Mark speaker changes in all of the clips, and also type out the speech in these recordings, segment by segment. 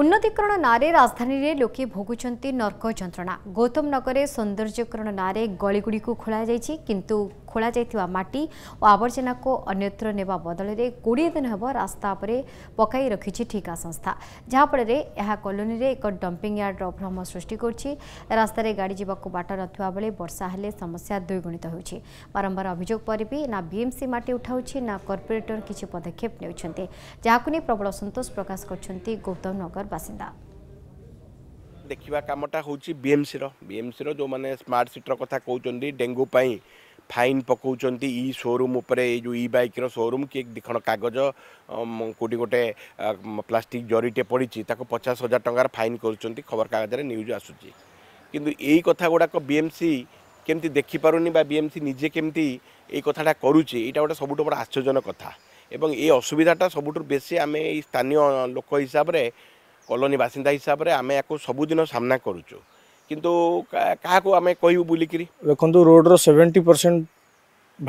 Speaker 1: ଉନ୍ନତିକରଣ ନାଁରେ ରାଜଧାନୀରେ ଲୋକେ ଭୋଗୁଛନ୍ତି ନର୍କ ଯନ୍ତ୍ରଣା ଗୌତମ ନଗରରେ ସୌନ୍ଦର୍ଯ୍ୟକରଣ ନାଁରେ ଗଳିଗୁଡ଼ିକୁ ଖୋଳାଯାଇଛି କିନ୍ତୁ খোলা যাই মাটি ও আবর্জনাকে অন্যত্র নেওয়া বদলরে কোড়িয়ে দিন হব রাস্তা উপরে পকাই রখিছে ঠিকা সংস্থা যাফলে কলোনি এক ডম্পিং ইয়ার্ডর ভ্রম সৃষ্টি করছে রাস্তায় গাড়ি যাওয়া বাট নথিবাবেলে বর্ষা হলে সমস্যা দ্বিগুণিত হচ্ছে বারম্বার অভিযোগ পরে বি না বিএমসি মাটি উঠাউছে না কর্পোরেটর কিছু পদক্ষেপ নেওয়া ଯାହାକୁ ନେଇ ପ୍ରବଳ ସନ୍ତୋଷ ପ୍ରକାଶ କରିଛନ୍ତି ଗୌତମ ନଗର ବାସିନ୍ଦା
Speaker 2: ଦେଖିବା କାମଟା ହେଉଛି ବିଏମ୍ସିର ବିଏମ୍ସିର ଯେଉଁମାନେ ସ୍ମାର୍ଟ ସିଟିର କଥା କହୁଛନ୍ତି ଡେଙ୍ଗୁ ପାଇଁ ଫାଇନ୍ ପକାଉଛନ୍ତି ଇ ସୋରୁମ୍ ଉପରେ ଏଇ ଯେଉଁ ଇ ବାଇକ୍ର ସୋରୁମ୍ କି ଦୁଇ ଖଣ୍ଡ କାଗଜ କେଉଁଠି ଗୋଟେ ପ୍ଲାଷ୍ଟିକ୍ ଜରିଟେ ପଡ଼ିଛି ତାକୁ ପଚାଶ ହଜାର ଟଙ୍କାର ଫାଇନ୍ କରୁଛନ୍ତି ଖବରକାଗଜରେ ନ୍ୟୁଜ୍ ଆସୁଛି କିନ୍ତୁ ଏଇ କଥା ଗୁଡ଼ାକ ବି ଏମ୍ ସି କେମିତି ଦେଖିପାରୁନି ବା ବି ଏମ୍ ସି ନିଜେ କେମିତି ଏଇ କଥାଟା କରୁଛି ଏଇଟା ଗୋଟେ ସବୁଠୁ ବଡ଼ ଆଶ୍ଚର୍ଯ୍ୟଜନକ କଥା ଏବଂ ଏଇ ଅସୁବିଧାଟା ସବୁଠୁ ବେଶୀ ଆମେ ଏଇ ସ୍ଥାନୀୟ ଲୋକ ହିସାବରେ କଲୋନୀ ବାସିନ୍ଦା ହିସାବରେ ଆମେ ୟାକୁ ସବୁଦିନ ସାମ୍ନା କରୁଛୁ କିନ୍ତୁ କାହାକୁ ଆମେ କହିବୁ ବୁଲିକିରି
Speaker 3: ଦେଖନ୍ତୁ ରୋଡ଼ର ସେଭେଣ୍ଟି ପରସେଣ୍ଟ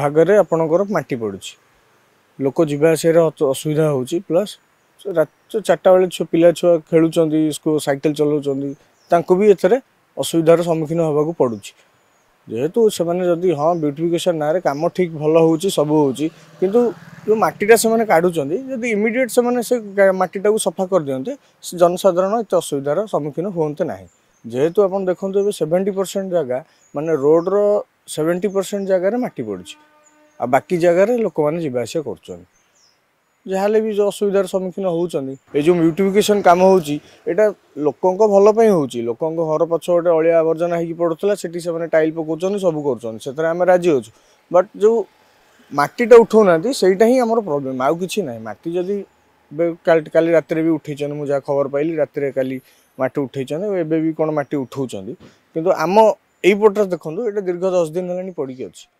Speaker 3: ଭାଗରେ ଆପଣଙ୍କର ମାଟି ପଡ଼ୁଛି ଲୋକ ଯିବା ଆସିବାରେ ଅସୁବିଧା ହେଉଛି ପ୍ଲସ୍ ଚାରିଟା ବେଳେ ପିଲା ଛୁଆ ଖେଳୁଛନ୍ତି ସାଇକେଲ ଚଲାଉଛନ୍ତି ତାଙ୍କୁ ବି ଏଥିରେ ଅସୁବିଧାର ସମ୍ମୁଖୀନ ହେବାକୁ ପଡ଼ୁଛି ଯେହେତୁ ସେମାନେ ଯଦି ହଁ ବ୍ୟୁଟିଫିକେସନ୍ ନାଁରେ କାମ ଠିକ୍ ଭଲ ହେଉଛି ସବୁ ହେଉଛି କିନ୍ତୁ ଯେଉଁ ମାଟିଟା ସେମାନେ କାଢ଼ୁଛନ୍ତି ଯଦି ଇମିଡ଼ିଏଟ୍ ସେମାନେ ସେ ମାଟିଟାକୁ ସଫା କରିଦିଅନ୍ତେ ଜନସାଧାରଣ ଏତେ ଅସୁବିଧାର ସମ୍ମୁଖୀନ ହୁଅନ୍ତେ ନାହିଁ যেহেতু আপনার দেখুন এবার সেভেন্টি পরসেন্ট জায়গা মানে রোডর সেভেন্টি পরসেন্ট জায়গায় মাটি পড়ছে আর বাকি জায়গায় লোক মানে যা আসা করছেন ଯାହାହେଲେ ବି ଯେଉଁ ଅସୁବିଧାର ସମ୍ମୁଖୀନ ହେଉଛନ୍ତି ଏ ଯେଉଁ ମ୍ୟୁଟିଫିକେସନ୍ କାମ ହେଉଛି ଏଇଟା ଲୋକଙ୍କ ଭଲ ପାଇଁ ହେଉଛି ଲୋକଙ୍କ ଘର ପଛ ଗୋଟେ ଅଳିଆ ଆବର୍ଜନା ହେଇକି ପଡ଼ୁଥିଲା ସେଠି ସେମାନେ ଟାଇଲ୍ ପକାଉଛନ୍ତି ସବୁ କରୁଛନ୍ତି ସେଥିରେ ଆମେ ରାଜି ଅଛୁ ବଟ୍ ଯେଉଁ ମାଟିଟା ଉଠାଉନାହାନ୍ତି ସେଇଟା ହିଁ ଆମର ପ୍ରୋବ୍ଲେମ୍ ଆଉ କିଛି ନାହିଁ ମାଟି ଯଦି କାଲି ରାତିରେ ବି ଉଠେଇଛନ୍ତି ମୁଁ ଯାହା ଖବର ପାଇଲି ରାତିରେ କାଲି ମାଟି ଉଠେଇଛନ୍ତି ଏବେ ବି କ'ଣ ମାଟି ଉଠଉଛନ୍ତି କିନ୍ତୁ ଆମ ଏଇପଟରେ ଦେଖନ୍ତୁ ଏଇଟା ଦୀର୍ଘ ଦଶ ଦିନ ହେଲାଣି ପଡ଼ିକି ଅଛି